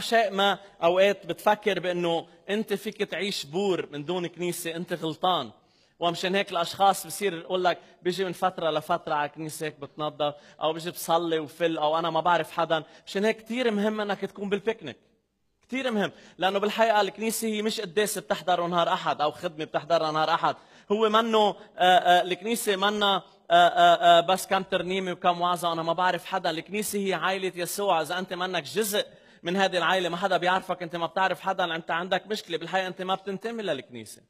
شيء ما اوقات بتفكر بانه انت فيك تعيش بور من دون كنيسه انت غلطان ومشان هيك الاشخاص بصير يقول لك بيجي من فتره لفتره على الكنيسه هيك بتنظف او بيجي بصلي وفل او انا ما بعرف حدا مشان هيك كثير مهم انك تكون بالبيكنيك كثير مهم لانه بالحقيقه الكنيسه هي مش قداسه بتحضره نهار احد او خدمه بتحضرها نهار احد هو منه آه، آه، الكنيسه منا آه، بس كم ترنيمه وكم وعظه انا ما بعرف حدا الكنيسه هي عائله يسوع اذا انت منك جزء من هذه العائله ما حدا بيعرفك انت ما بتعرف حدا انت عندك مشكله بالحقيقه انت ما بتنتمي للكنيسه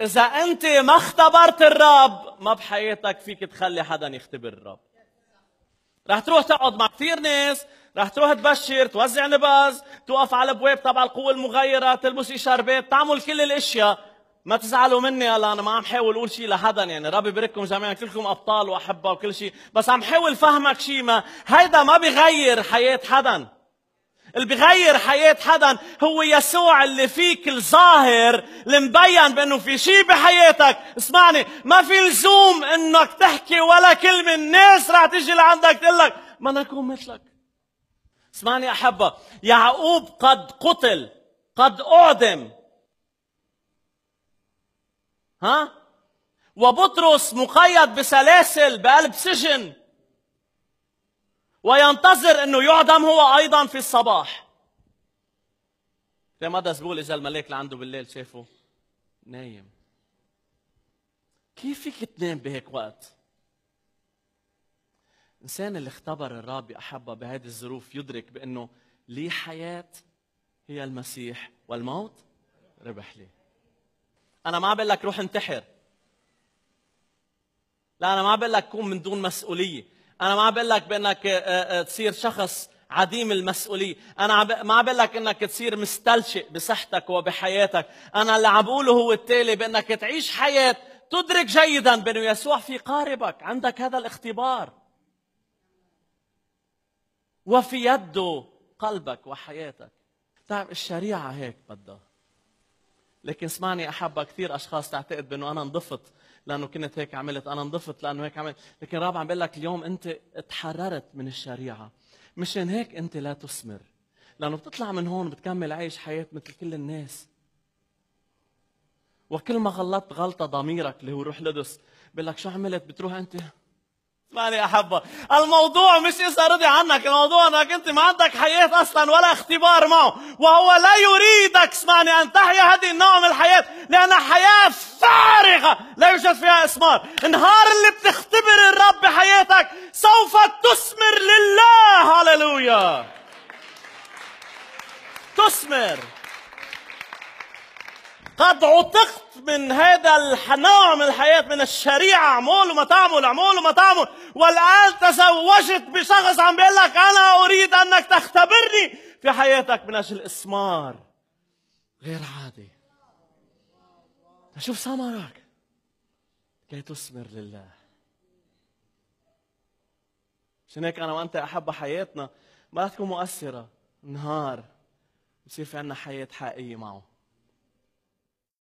اذا انت ما اختبرت الرب ما بحياتك فيك تخلي حدا يختبر الرب رح تروح تقعد مع كثير ناس رح تروح تبشر توزع نباز توقف على الابواب تبع القوة المغيرة تلبس إشاربات تعمل كل الاشياء ما تزعلوا مني هلا انا ما عم حاول اقول شيء لحدا يعني ربي يبارككم جميعا كلكم ابطال واحبه وكل شيء بس عم حاول فهمك شيء ما هيدا ما بغير حياة حدا اللي بغير حياة حدا هو يسوع اللي فيك الظاهر المبين بأنه في شيء بحياتك اسمعني ما في لزوم أنك تحكي ولا كلمة الناس رح تجي لعندك تقول لك ما نكون مثلك اسمعني أحبة يعقوب قد قتل قد أعدم ها وبطرس مقيد بسلاسل بقلب سجن وينتظر انه يعدم هو ايضا في الصباح تيمدس زبول اجى الملاك لعنده بالليل شافه نايم كيف فيك تنام بهيك وقت؟ الانسان اللي اختبر الرب احبه بهذه الظروف يدرك بانه لي حياه هي المسيح والموت ربح لي انا ما بقول لك روح انتحر لا انا ما بقول لك كون من دون مسؤوليه انا ما عم بقول لك بانك آه، آه، تصير شخص عديم المسؤولية أنا ما عم بقول لك أنك تصير مستلشئ بصحتك وبحياتك أنا اللي عم بقوله هو التالي بأنك تعيش حياة تدرك جيدا بأنه يسوع في قاربك عندك هذا الاختبار وفي يده قلبك وحياتك تعرف طيب، الشريعة هيك بدها لكن اسمعني احبها كثير اشخاص تعتقد بانه انا انضفت لانه كنت هيك عملت انا انضفت لانه هيك عملت لكن رب عم بقول لك اليوم انت تحررت من الشريعه مشان هيك انت لا تثمر لانه بتطلع من هون بتكمل عايش حياه مثل كل الناس وكل ما غلطت غلطه ضميرك اللي هو روح لدس بقول لك شو عملت بتروح انت ماني احبه الموضوع مش اذا رضي عنك الموضوع انك انت ما عندك حياه اصلا ولا اختبار معه وهو لا يريدك اسمعني ان تحيا هذه النوع من الحياه لانها حياه فارغه لا يوجد فيها اثمار النهار اللي بتختبر الرب بحياتك سوف تثمر لله هللويا تثمر قد عتقت من هذا النوع من الحياة من الشريعة اعمل وما تعمل اعمل وما تعمل والآن تزوجت بشخص عم بيقول لك أنا أريد أنك تختبرني في حياتك من أجل إسمار غير عادي شوف ثمرك كي تثمر لله عشان هيك أنا وأنت أحب حياتنا ما تكون مؤثرة نهار بصير في عنا حياة حقيقية معه